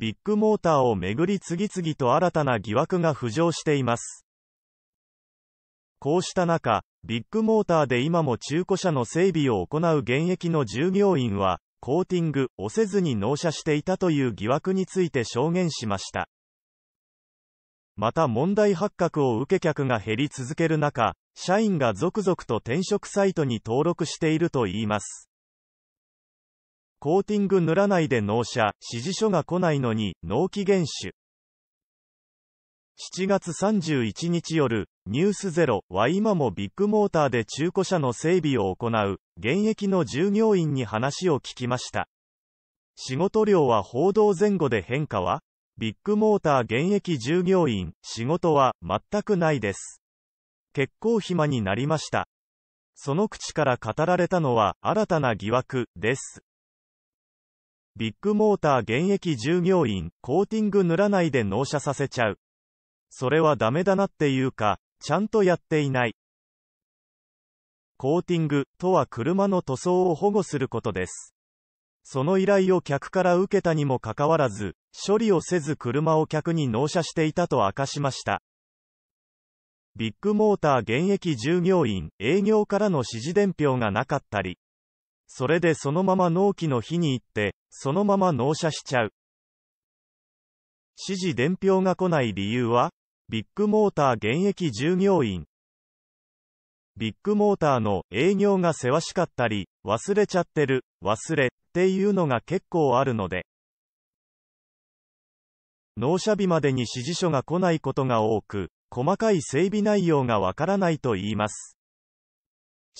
ビッグモーターをめぐり次々と新たな疑惑が浮上しています。こうした中、ビッグモーターで今も中古車の整備を行う現役の従業員は、コーティングをせずに納車していたという疑惑について証言しました。また問題発覚を受け客が減り続ける中、社員が続々と転職サイトに登録しているといいます。コーティング塗らないで納車、指示書が来ないのに、納期厳守。7月31日夜、ニュースゼロは今もビッグモーターで中古車の整備を行う、現役の従業員に話を聞きました。仕事量は報道前後で変化はビッグモーター現役従業員、仕事は全くないです。結構暇になりました。その口から語られたのは新たな疑惑です。ビッグモーター現役従業員、コーティング塗らないで納車させちゃう。それはダメだなっていうか、ちゃんとやっていない。コーティングとは車の塗装を保護することです。その依頼を客から受けたにもかかわらず、処理をせず車を客に納車していたと明かしました。ビッグモーター現役従業員、営業からの指示伝票がなかったり、それでそのまま納期の日に行って、そのまま納車しちゃう。指示伝票が来ない理由はビッグモーター現役従業員。ビッグモーターの営業がせわしかったり、忘れちゃってる、忘れっていうのが結構あるので。納車日までに指示書が来ないことが多く、細かい整備内容がわからないと言います。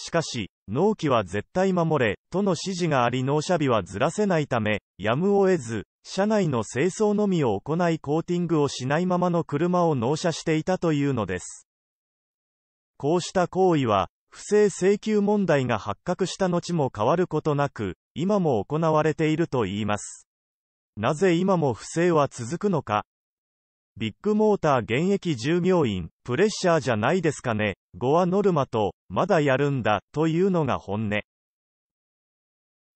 しかし、納期は絶対守れ、との指示があり納車日はずらせないため、やむを得ず、車内の清掃のみを行いコーティングをしないままの車を納車していたというのです。こうした行為は、不正請求問題が発覚した後も変わることなく、今も行われているといいます。なぜ今も不正は続くのか、ビッグモーター現役従業員、プレッシャーじゃないですかね、5はノルマと、まだやるんだ、というのが本音。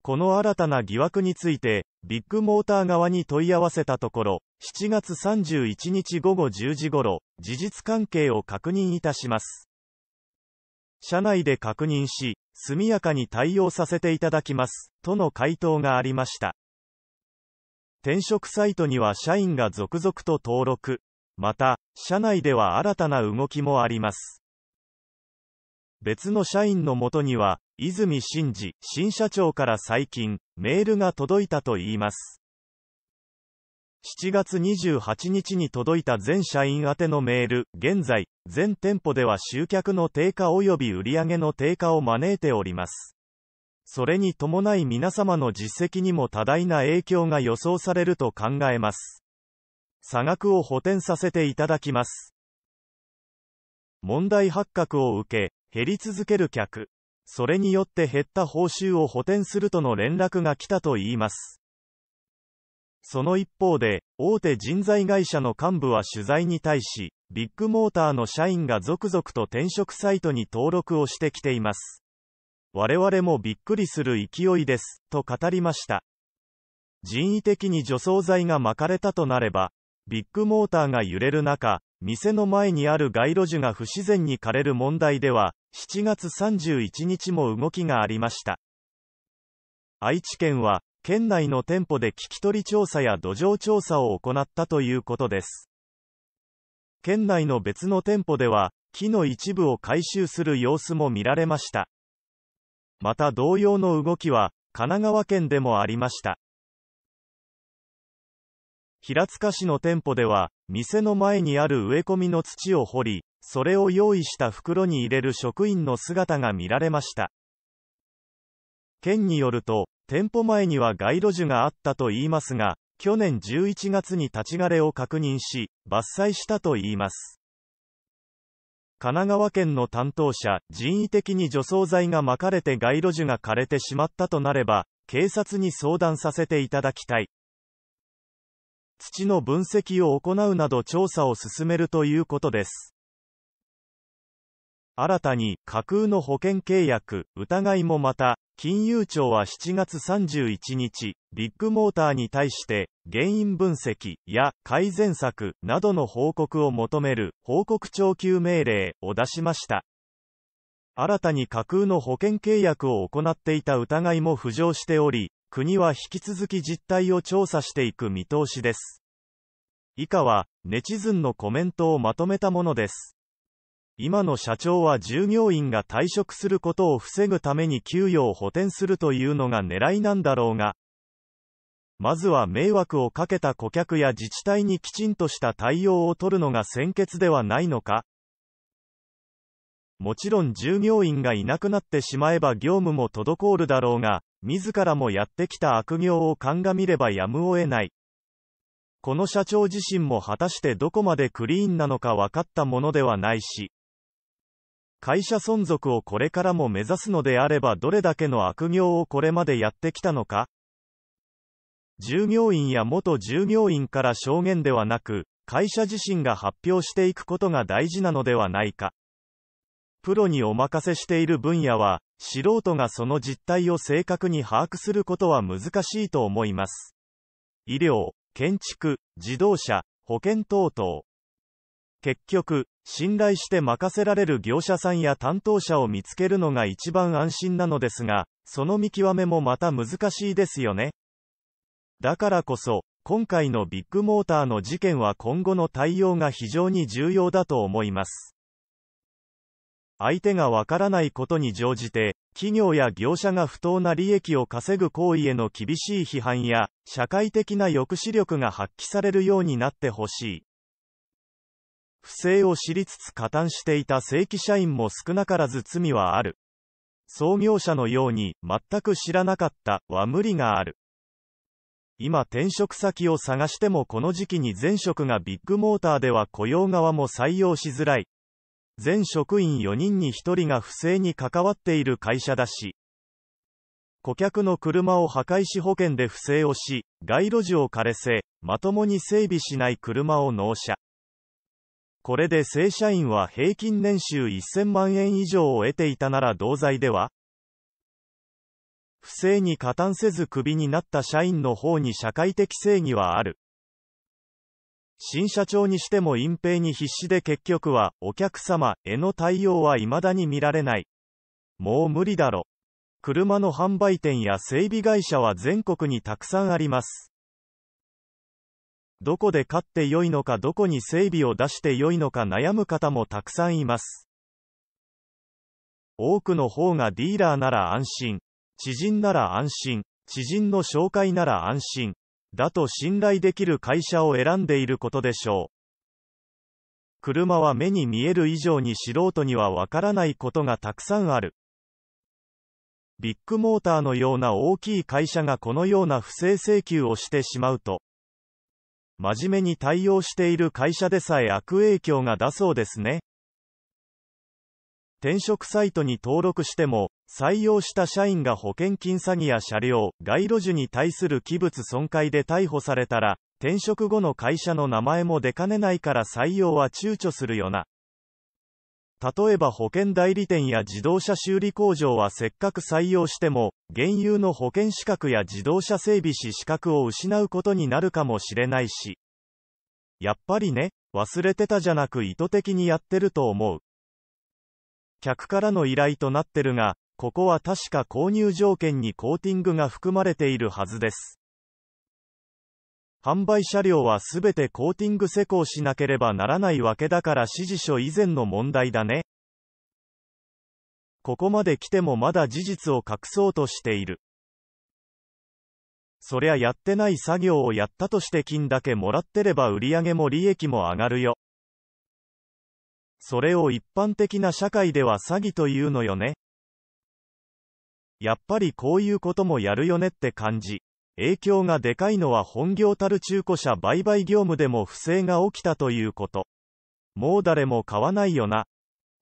この新たな疑惑について、ビッグモーター側に問い合わせたところ、7月31日午後10時ごろ、事実関係を確認いたします。社内で確認し、速やかに対応させていただきます、との回答がありました。転職サイトには社員が続々と登録。また、社内では新たな動きもあります。別の社員のもとには、泉真二新社長から最近、メールが届いたといいます。7月28日に届いた全社員宛てのメール、現在、全店舗では集客の低下及び売上の低下を招いております。それに伴い皆様の実績にも多大な影響が予想されると考えます。差額を補填させていただきます。問題発覚を受け、減り続ける客。それによって減った報酬を補填するとの連絡が来たといいます。その一方で、大手人材会社の幹部は取材に対し、ビッグモーターの社員が続々と転職サイトに登録をしてきています。我々もびっくりする勢いです、と語りました。人為的に除草剤が巻かれたとなれば、ビッグモーターが揺れる中、店の前にある街路樹が不自然に枯れる問題では、7月31日も動きがありました。愛知県は、県内の店舗で聞き取り調査や土壌調査を行ったということです。県内の別の店舗では、木の一部を回収する様子も見られました。また同様の動きは、神奈川県でもありました。平塚市の店舗では、店の前にある植え込みの土を掘り、それを用意した袋に入れる職員の姿が見られました。県によると、店舗前には街路樹があったといいますが、去年11月に立ち枯れを確認し、伐採したといいます。神奈川県の担当者、人為的に除草剤がまかれて街路樹が枯れてしまったとなれば、警察に相談させていただきたい。土の分析を行うなど調査を進めるということです。新たに、架空の保険契約、疑いもまた、金融庁は7月31日、ビッグモーターに対して、原因分析や改善策などの報告を求める報告徴求命令を出しました。新たに架空の保険契約を行っていた疑いも浮上しており、国は引き続き実態を調査していく見通しです。以下は、ネチズンのコメントをまとめたものです。今の社長は従業員が退職することを防ぐために給与を補填するというのが狙いなんだろうが、まずは迷惑をかけた顧客や自治体にきちんとした対応を取るのが先決ではないのかもちろん従業員がいなくなってしまえば業務も滞るだろうが、自らもやってきた悪行を鑑みればやむを得ない。この社長自身も果たしてどこまでクリーンなのか分かったものではないし。会社存続をこれからも目指すのであればどれだけの悪行をこれまでやってきたのか従業員や元従業員から証言ではなく、会社自身が発表していくことが大事なのではないか。プロにお任せしている分野は、素人がその実態を正確に把握することは難しいと思います。医療、建築、自動車、保険等々。結局、信頼して任せられる業者さんや担当者を見つけるのが一番安心なのですが、その見極めもまた難しいですよね。だからこそ、今回のビッグモーターの事件は今後の対応が非常に重要だと思います。相手がわからないことに乗じて、企業や業者が不当な利益を稼ぐ行為への厳しい批判や、社会的な抑止力が発揮されるようになってほしい。不正を知りつつ加担していた正規社員も少なからず罪はある。創業者のように、全く知らなかったは無理がある。今転職先を探してもこの時期に前職がビッグモーターでは雇用側も採用しづらい。全職員4人に1人が不正に関わっている会社だし。顧客の車を破壊し保険で不正をし、街路樹を枯れせ、まともに整備しない車を納車。これで正社員は平均年収1000万円以上を得ていたなら同罪では不正に加担せずクビになった社員の方に社会的正義はある。新社長にしても隠蔽に必死で結局は、お客様への対応は未だに見られない。もう無理だろ。車の販売店や整備会社は全国にたくさんあります。どこで飼って良いのかどこに整備を出して良いのか悩む方もたくさんいます。多くの方がディーラーなら安心、知人なら安心、知人の紹介なら安心、だと信頼できる会社を選んでいることでしょう。車は目に見える以上に素人にはわからないことがたくさんある。ビッグモーターのような大きい会社がこのような不正請求をしてしまうと、真面目に対応している会社でさえ悪影響が出そうですね。転職サイトに登録しても、採用した社員が保険金詐欺や車両、街路樹に対する器物損壊で逮捕されたら、転職後の会社の名前も出かねないから採用は躊躇するよな。例えば保険代理店や自動車修理工場はせっかく採用しても、現有の保険資格や自動車整備士資格を失うことになるかもしれないし。やっぱりね、忘れてたじゃなく意図的にやってると思う。客からの依頼となってるが、ここは確か購入条件にコーティングが含まれているはずです。販売車両はすべてコーティング施工しなければならないわけだから指示書以前の問題だね。ここまで来てもまだ事実を隠そうとしている。そりゃやってない作業をやったとして金だけもらってれば売り上げも利益も上がるよ。それを一般的な社会では詐欺というのよね。やっぱりこういうこともやるよねって感じ。影響がでかいのは本業たる中古車売買業務でも不正が起きたということ。もう誰も買わないよな。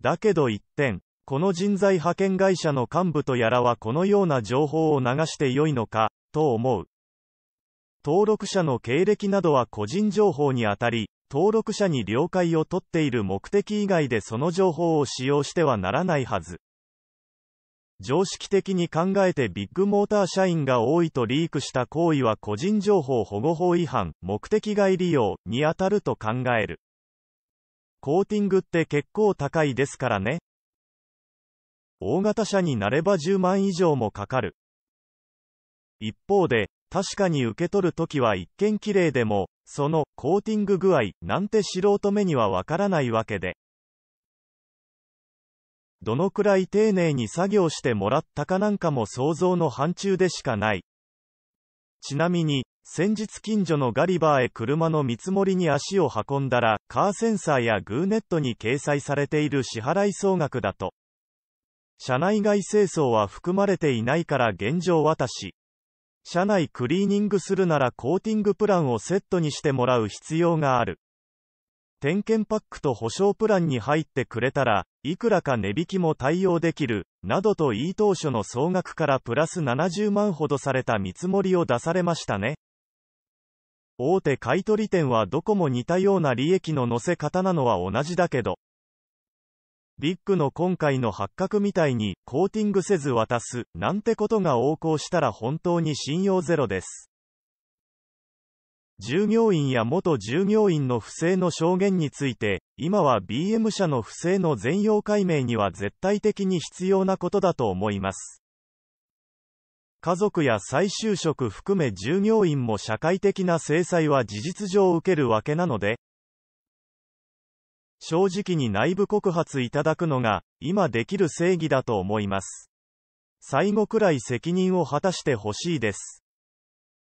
だけど一点、この人材派遣会社の幹部とやらはこのような情報を流してよいのか、と思う。登録者の経歴などは個人情報にあたり、登録者に了解を取っている目的以外でその情報を使用してはならないはず。常識的に考えてビッグモーター社員が多いとリークした行為は個人情報保護法違反、目的外利用に当たると考える。コーティングって結構高いですからね。大型車になれば10万以上もかかる。一方で、確かに受け取るときは一見綺麗でも、そのコーティング具合なんて素人目にはわからないわけで。どのくらい丁寧に作業してもらったかなんかも想像の範疇でしかない。ちなみに、先日近所のガリバーへ車の見積もりに足を運んだら、カーセンサーやグーネットに掲載されている支払い総額だと。車内外清掃は含まれていないから現状渡し。車内クリーニングするならコーティングプランをセットにしてもらう必要がある。点検パックと保証プランに入ってくれたら、いくらか値引きも対応できる、などと言い当初の総額からプラス70万ほどされた見積もりを出されましたね。大手買取店はどこも似たような利益の乗せ方なのは同じだけど、ビッグの今回の発覚みたいにコーティングせず渡すなんてことが横行したら本当に信用ゼロです。従業員や元従業員の不正の証言について、今は BM 社の不正の全容解明には絶対的に必要なことだと思います。家族や再就職含め従業員も社会的な制裁は事実上受けるわけなので、正直に内部告発いただくのが、今できる正義だと思います。最後くらい責任を果たしてほしいです。